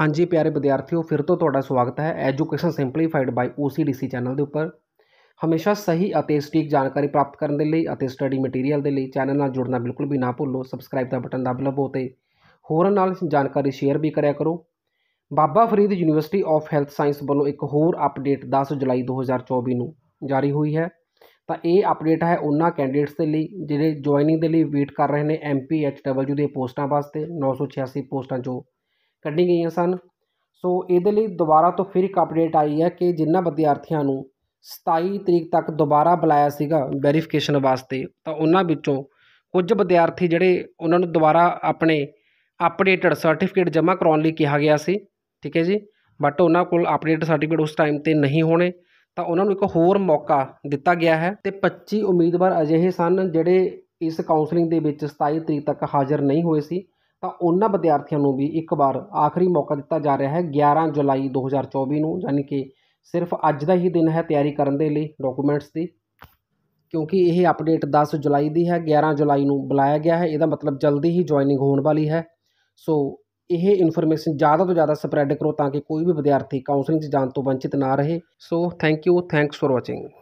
ਹਾਂਜੀ ਪਿਆਰੇ ਵਿਦਿਆਰਥੀਓ ਫਿਰ ਤੋਂ ਤੁਹਾਡਾ ਸਵਾਗਤ ਹੈ education simplified by OCDC channel ਦੇ ਉੱਪਰ ਹਮੇਸ਼ਾ ਸਹੀ ਅਤੇ ਸਟੀਕ ਜਾਣਕਾਰੀ ਪ੍ਰਾਪਤ ਕਰਨ ਦੇ ਲਈ ਅਤੇ ਸਟੱਡੀ ਮਟੀਰੀਅਲ ਦੇ ਲਈ ਚੈਨਲ ਨਾਲ ਜੁੜਨਾ ਬਿਲਕੁਲ ਵੀ ਨਾ ਭੁੱਲੋ ਸਬਸਕ੍ਰਾਈਬ ਦਾ ਬਟਨ ਦਬ ਲਵੋ ਤੇ ਹੋਰ ਨਾਲ ਜਾਣਕਾਰੀ ਸ਼ੇਅਰ ਵੀ ਕਰਿਆ ਕਰੋ Baba Farid university of health science ਵੱਲੋਂ ਇੱਕ ਹੋਰ ਅਪਡੇਟ 10 ਜੁਲਾਈ 2024 ਨੂੰ ਜਾਰੀ ਹੋਈ ਹੈ ਤਾਂ ਇਹ ਅਪਡੇਟ ਹੈ ਉਹਨਾਂ ਕੈਂਡੀਡੇਟਸ ਦੇ ਲਈ ਜਿਹੜੇ ਜੁਆਇਨਿੰਗ ਦੇ ਲਈ ਵੇਟ ਕਰ ਰਹੇ ਨੇ ਐਮਪੀਐਚਡਬਲਯੂ ਦੇ ਪੋਸਟਾਂ ਵਾਸਤੇ 986 ਪੋਸਟਾਂ ਜੋ ਕੱਢੀ ਗਈਆਂ ਸਨ ਸੋ ਇਹਦੇ ਲਈ ਦੁਬਾਰਾ ਤੋਂ ਫਿਰ ਇੱਕ ਅਪਡੇਟ ਆਈ ਹੈ ਕਿ ਜਿਨ੍ਹਾਂ ਵਿਦਿਆਰਥੀਆਂ ਨੂੰ 27 ਤਰੀਕ ਤੱਕ ਦੁਬਾਰਾ ਬੁਲਾਇਆ ਸੀਗਾ ਵੈਰੀਫਿਕੇਸ਼ਨ ਵਾਸਤੇ ਤਾਂ ਉਹਨਾਂ ਵਿੱਚੋਂ ਕੁਝ ਵਿਦਿਆਰਥੀ ਜਿਹੜੇ ਉਹਨਾਂ ਨੂੰ ਦੁਬਾਰਾ ਆਪਣੇ ਅਪਡੇਟਡ ਸਰਟੀਫਿਕੇਟ ਜਮ੍ਹਾਂ ਕਰਾਉਣ ਲਈ ਕਿਹਾ ਗਿਆ ਸੀ ਠੀਕ ਹੈ ਜੀ ਬਟ ਉਹਨਾਂ ਕੋਲ ਅਪਡੇਟ ਸਰਟੀਫਿਕੇਟ ਉਸ ਟਾਈਮ ਤੇ ਨਹੀਂ ਹੋਣੇ ਤਾਂ ਉਹਨਾਂ ਨੂੰ ਇੱਕ ਹੋਰ ਮੌਕਾ ਦਿੱਤਾ ਗਿਆ ਹੈ ਤੇ 25 ਉਮੀਦਵਾਰ ਅਜਿਹੇ ਸਨ ਜਿਹੜੇ ਇਸ ਕਾਉਂਸਲਿੰਗ ਦੇ ਵਿੱਚ 27 ਤਰੀਕ ਤੱਕ ਹਾਜ਼ਰ ਨਹੀਂ ਹੋਏ ਸੀ ਤਾਂ ਉਹਨਾਂ ਵਿਦਿਆਰਥੀਆਂ ਨੂੰ ਵੀ ਇੱਕ ਵਾਰ ਆਖਰੀ ਮੌਕਾ ਦਿੱਤਾ ਜਾ ਰਿਹਾ ਹੈ 11 ਜੁਲਾਈ 2024 ਨੂੰ ਯਾਨੀ ਕਿ ਸਿਰਫ ਅੱਜ ਦਾ ਹੀ ਦਿਨ ਹੈ ਤਿਆਰੀ ਕਰਨ ਦੇ ਲਈ ਡਾਕੂਮੈਂਟਸ ਦੀ ਕਿਉਂਕਿ ਇਹ ਅਪਡੇਟ 10 ਜੁਲਾਈ ਦੀ ਹੈ 11 ਜੁਲਾਈ ਨੂੰ ਬੁਲਾਇਆ ਗਿਆ ਹੈ ਇਹਦਾ ਮਤਲਬ ਜਲਦੀ ਹੀ ਜੁਆਇਨਿੰਗ ਹੋਣ ਵਾਲੀ ਹੈ ਸੋ ਇਹ ਇਨਫੋਰਮੇਸ਼ਨ ਜ਼ਿਆਦਾ ਤੋਂ ਜ਼ਿਆਦਾ ਸਪਰੈਡ ਕਰੋ ਤਾਂ ਕਿ ਕੋਈ ਵੀ ਵਿਦਿਆਰਥੀ ਕਾਉਂਸਲਿੰਗ 'ਚ ਜਾਣ ਤੋਂ ਵੰਚਿਤ ਨਾ ਰਹੇ so thank you thanks for watching